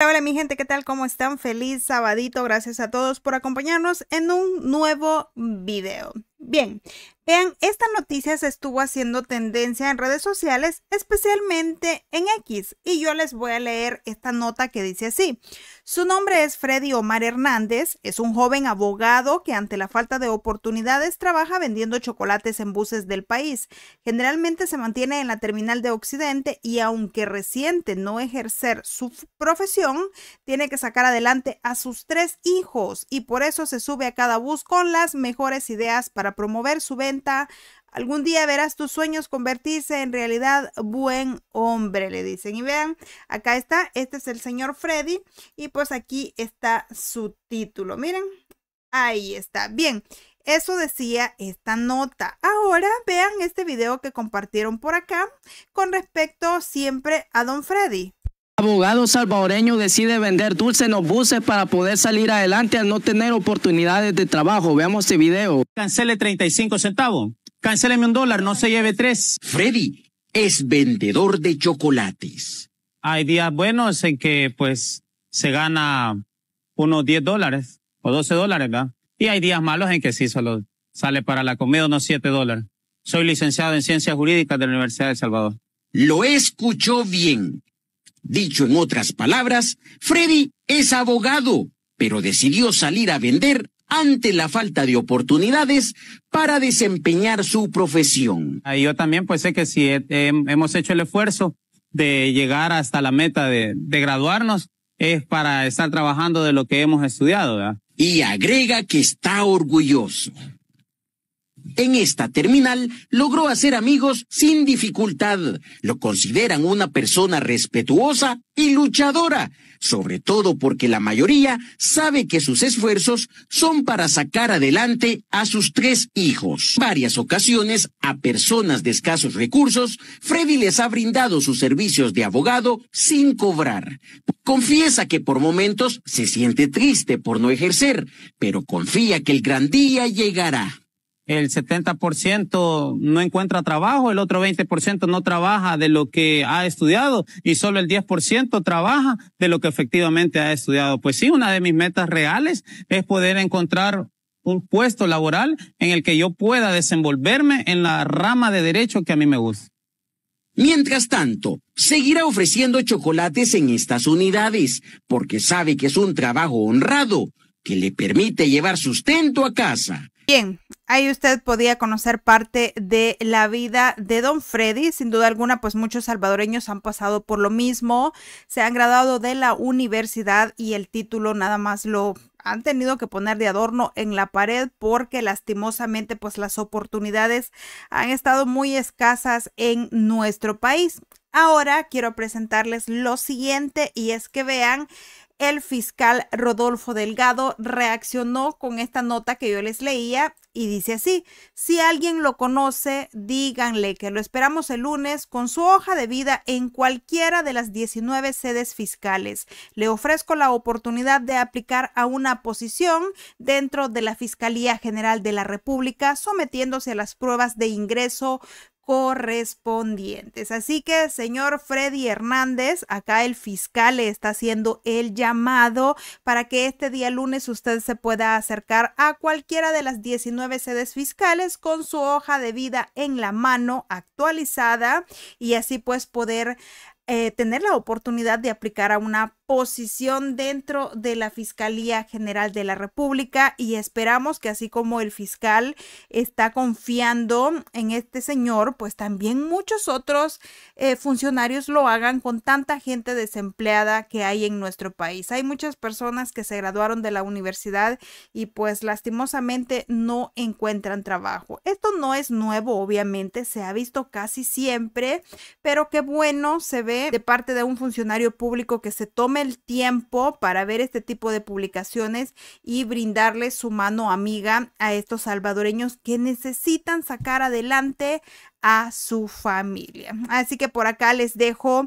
Hola mi gente, ¿qué tal? ¿Cómo están? Feliz sabadito, gracias a todos por acompañarnos en un nuevo video. Bien, Vean, esta noticia se estuvo haciendo tendencia en redes sociales, especialmente en X, y yo les voy a leer esta nota que dice así. Su nombre es Freddy Omar Hernández, es un joven abogado que ante la falta de oportunidades trabaja vendiendo chocolates en buses del país. Generalmente se mantiene en la terminal de Occidente y aunque reciente no ejercer su profesión, tiene que sacar adelante a sus tres hijos y por eso se sube a cada bus con las mejores ideas para promover su venta Algún día verás tus sueños convertirse en realidad buen hombre, le dicen. Y vean, acá está, este es el señor Freddy y pues aquí está su título. Miren, ahí está. Bien, eso decía esta nota. Ahora vean este video que compartieron por acá con respecto siempre a Don Freddy. Abogado salvadoreño decide vender dulces en los buses para poder salir adelante al no tener oportunidades de trabajo. Veamos este video. Cancele 35 centavos. Canceleme un dólar, no se lleve tres. Freddy es vendedor de chocolates. Hay días buenos en que pues se gana unos 10 dólares o 12 dólares, ¿verdad? Y hay días malos en que sí solo sale para la comida unos 7 dólares. Soy licenciado en Ciencias Jurídicas de la Universidad de Salvador. Lo escuchó bien. Dicho en otras palabras, Freddy es abogado, pero decidió salir a vender ante la falta de oportunidades para desempeñar su profesión. Yo también pues sé que si eh, hemos hecho el esfuerzo de llegar hasta la meta de, graduarnos, es para estar trabajando de lo que hemos estudiado. Y agrega que está orgulloso en esta terminal logró hacer amigos sin dificultad. Lo consideran una persona respetuosa y luchadora, sobre todo porque la mayoría sabe que sus esfuerzos son para sacar adelante a sus tres hijos. Varias ocasiones a personas de escasos recursos, Freddy les ha brindado sus servicios de abogado sin cobrar. Confiesa que por momentos se siente triste por no ejercer, pero confía que el gran día llegará el 70% no encuentra trabajo, el otro 20% no trabaja de lo que ha estudiado y solo el 10% trabaja de lo que efectivamente ha estudiado. Pues sí, una de mis metas reales es poder encontrar un puesto laboral en el que yo pueda desenvolverme en la rama de derecho que a mí me gusta. Mientras tanto, seguirá ofreciendo chocolates en estas unidades, porque sabe que es un trabajo honrado que le permite llevar sustento a casa. Bien, Ahí usted podía conocer parte de la vida de Don Freddy. Sin duda alguna, pues muchos salvadoreños han pasado por lo mismo. Se han graduado de la universidad y el título nada más lo han tenido que poner de adorno en la pared porque lastimosamente pues las oportunidades han estado muy escasas en nuestro país. Ahora quiero presentarles lo siguiente y es que vean el fiscal Rodolfo Delgado reaccionó con esta nota que yo les leía y dice así, si alguien lo conoce, díganle que lo esperamos el lunes con su hoja de vida en cualquiera de las 19 sedes fiscales. Le ofrezco la oportunidad de aplicar a una posición dentro de la Fiscalía General de la República sometiéndose a las pruebas de ingreso correspondientes. Así que, señor Freddy Hernández, acá el fiscal le está haciendo el llamado para que este día lunes usted se pueda acercar a cualquiera de las 19 sedes fiscales con su hoja de vida en la mano actualizada y así pues poder eh, tener la oportunidad de aplicar a una posición dentro de la Fiscalía General de la República y esperamos que así como el fiscal está confiando en este señor, pues también muchos otros eh, funcionarios lo hagan con tanta gente desempleada que hay en nuestro país. Hay muchas personas que se graduaron de la universidad y pues lastimosamente no encuentran trabajo. Esto no es nuevo, obviamente, se ha visto casi siempre, pero qué bueno se ve de parte de un funcionario público que se tome el tiempo para ver este tipo de publicaciones y brindarle su mano amiga a estos salvadoreños que necesitan sacar adelante a su familia. Así que por acá les dejo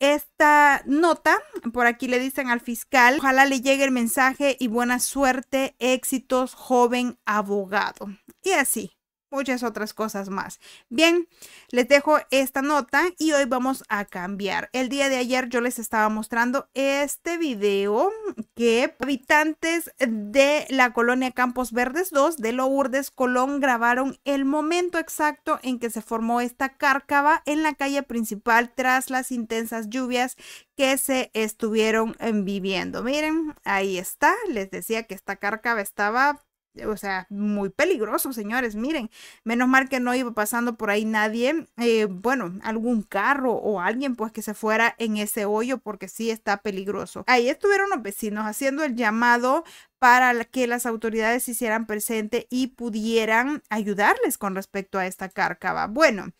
esta nota. Por aquí le dicen al fiscal, ojalá le llegue el mensaje y buena suerte, éxitos, joven abogado. Y así muchas otras cosas más. Bien, les dejo esta nota y hoy vamos a cambiar. El día de ayer yo les estaba mostrando este video que habitantes de la colonia Campos Verdes 2 de Lourdes Colón grabaron el momento exacto en que se formó esta cárcava en la calle principal tras las intensas lluvias que se estuvieron eh, viviendo. Miren, ahí está. Les decía que esta cárcava estaba o sea, muy peligroso, señores. Miren, menos mal que no iba pasando por ahí nadie, eh, bueno, algún carro o alguien pues que se fuera en ese hoyo porque sí está peligroso. Ahí estuvieron los vecinos haciendo el llamado para que las autoridades se hicieran presente y pudieran ayudarles con respecto a esta cárcava. Bueno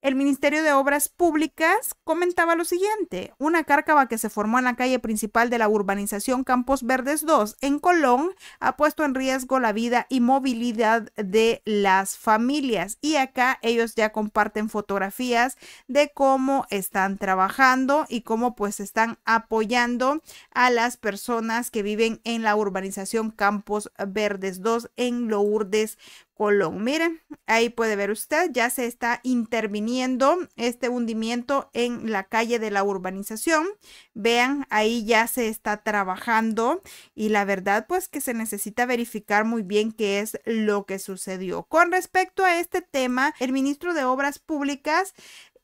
el Ministerio de Obras Públicas comentaba lo siguiente, una cárcava que se formó en la calle principal de la urbanización Campos Verdes 2 en Colón ha puesto en riesgo la vida y movilidad de las familias y acá ellos ya comparten fotografías de cómo están trabajando y cómo pues están apoyando a las personas que viven en la urbanización Campos Verdes 2 en Lourdes, Colón. Miren, ahí puede ver usted, ya se está interviniendo este hundimiento en la calle de la urbanización. Vean, ahí ya se está trabajando y la verdad pues que se necesita verificar muy bien qué es lo que sucedió. Con respecto a este tema, el ministro de Obras Públicas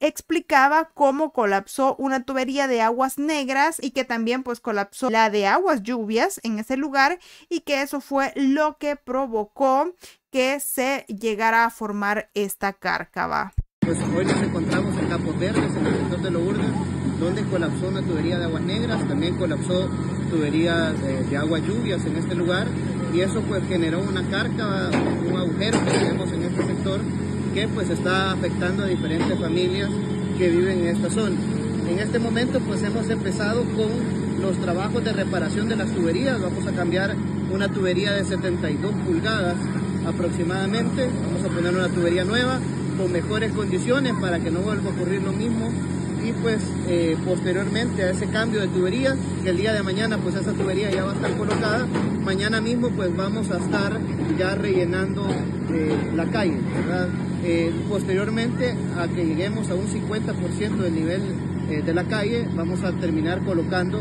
explicaba cómo colapsó una tubería de aguas negras y que también pues colapsó la de aguas lluvias en ese lugar y que eso fue lo que provocó que se llegara a formar esta cárcava. Pues hoy nos encontramos en Capos verde, en el sector de Lourdes, donde colapsó una tubería de aguas negras, también colapsó tubería de, aguas lluvias en este lugar y eso pues generó una cárcava, un agujero que tenemos en este sector que pues está afectando a diferentes familias que viven en esta zona. En este momento pues hemos empezado con los trabajos de reparación de las tuberías, vamos a cambiar una tubería de 72 pulgadas aproximadamente, vamos a poner una tubería nueva con mejores condiciones para que no vuelva a ocurrir lo mismo y pues eh, posteriormente a ese cambio de tubería, que el día de mañana pues esa tubería ya va a estar colocada, mañana mismo pues vamos a estar ya rellenando eh, la calle, ¿verdad? Eh, posteriormente a que lleguemos a un 50% del nivel eh, de la calle, vamos a terminar colocando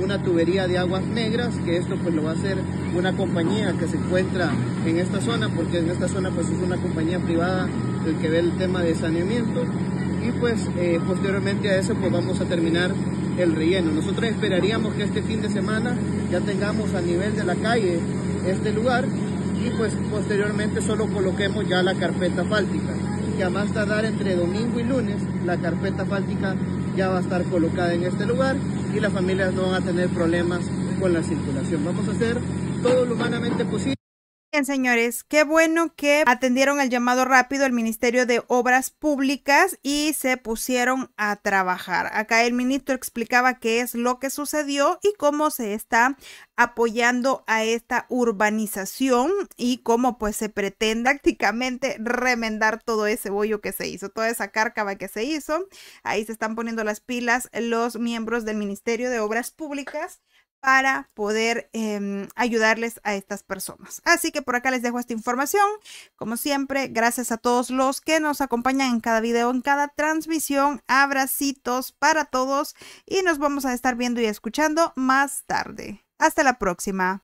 una tubería de aguas negras, que esto pues lo va a hacer una compañía que se encuentra en esta zona, porque en esta zona pues es una compañía privada el que ve el tema de saneamiento y pues eh, posteriormente a eso pues vamos a terminar el relleno. Nosotros esperaríamos que este fin de semana ya tengamos a nivel de la calle este lugar y pues posteriormente solo coloquemos ya la carpeta fáltica, que a más tardar entre domingo y lunes la carpeta fáltica ya va a estar colocada en este lugar y las familias no van a tener problemas con la circulación. Vamos a hacer todo lo humanamente posible. Bien, señores, qué bueno que atendieron el llamado rápido el Ministerio de Obras Públicas y se pusieron a trabajar. Acá el ministro explicaba qué es lo que sucedió y cómo se está apoyando a esta urbanización y cómo pues se pretende prácticamente remendar todo ese bollo que se hizo, toda esa cárcava que se hizo. Ahí se están poniendo las pilas los miembros del Ministerio de Obras Públicas para poder em, ayudarles a estas personas. Así que por acá les dejo esta información. Como siempre, gracias a todos los que nos acompañan en cada video, en cada transmisión. Abracitos para todos y nos vamos a estar viendo y escuchando más tarde. Hasta la próxima.